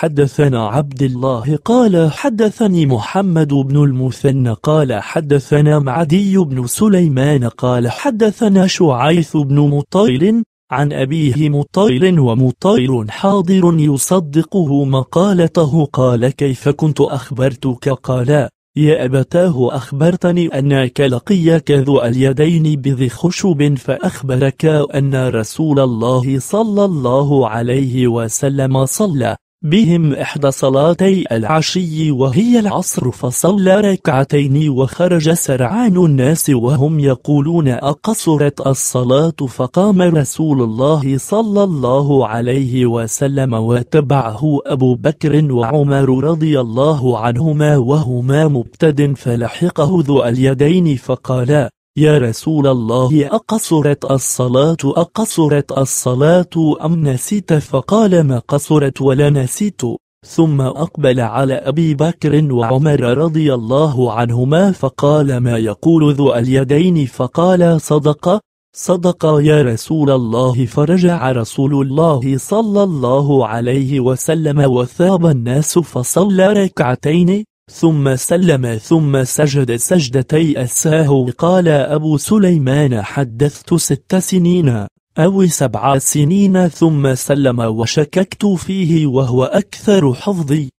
حدثنا عبد الله قال حدثني محمد بن المثنى قال حدثنا معدي بن سليمان قال حدثنا شعيث بن مطيل عن أبيه مطيل ومطيل حاضر يصدقه مقالته قال كيف كنت أخبرتك قال يا أبتاه أخبرتني أنك لقيك ذو اليدين بذي خشب فأخبرك أن رسول الله صلى الله عليه وسلم صلى بهم إحدى صلاتي العشي وهي العصر فصلى ركعتين وخرج سرعان الناس وهم يقولون أقصرت الصلاة فقام رسول الله صلى الله عليه وسلم وتبعه أبو بكر وعمر رضي الله عنهما وهما مبتد فلحقه ذو اليدين فقالا يا رسول الله أقصرت الصلاة أقصرت الصلاة أم نسيت فقال ما قصرت ولا نسيت ثم أقبل على أبي بكر وعمر رضي الله عنهما فقال ما يقول ذو اليدين فقال صدق صدق يا رسول الله فرجع رسول الله صلى الله عليه وسلم وثاب الناس فصلى ركعتين ثم سلم ثم سجد سجدتي أساه قال أبو سليمان حدثت ست سنين أو سبع سنين ثم سلم وشككت فيه وهو أكثر حفظي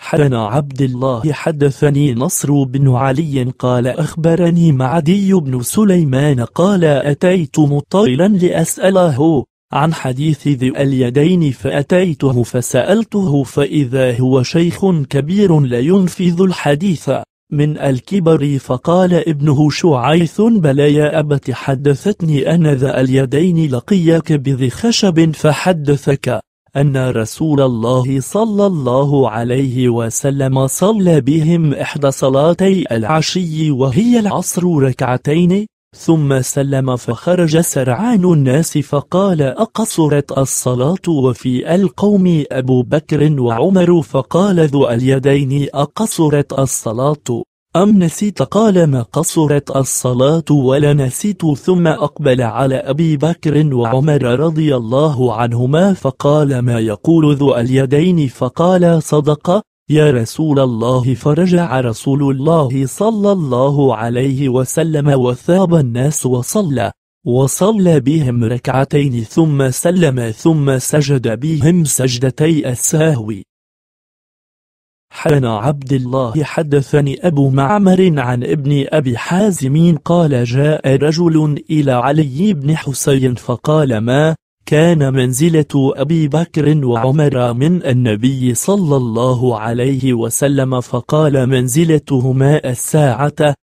حدثنا عبد الله حدثني نصر بن علي قال أخبرني معدي بن سليمان قال أتيت مطيلا لأسأله عن حديث ذي اليدين فأتيته فسألته فإذا هو شيخ كبير لا ينفذ الحديث من الكبر فقال ابنه شعيث بلى يا أبت حدثتني أن ذا اليدين لقياك بذي خشب فحدثك أن رسول الله صلى الله عليه وسلم صلى بهم إحدى صلاتي العشي وهي العصر ركعتين ثم سلم فخرج سرعان الناس فقال أقصرت الصلاة وفي القوم أبو بكر وعمر فقال ذو اليدين أقصرت الصلاة أم نسيت قال ما قصرت الصلاة ولا نسيت ثم أقبل على أبي بكر وعمر رضي الله عنهما فقال ما يقول ذو اليدين فقال صدق يا رسول الله فرجع رسول الله صلى الله عليه وسلم وثاب الناس وصلى وصلى بهم ركعتين ثم سلم ثم سجد بهم سجدتي السهو حان عبد الله حدثني أبو معمر عن ابن أبي حازم قال جاء رجل إلى علي بن حسين فقال ما كان منزلة أبي بكر وعمر من النبي صلى الله عليه وسلم فقال منزلتهما الساعة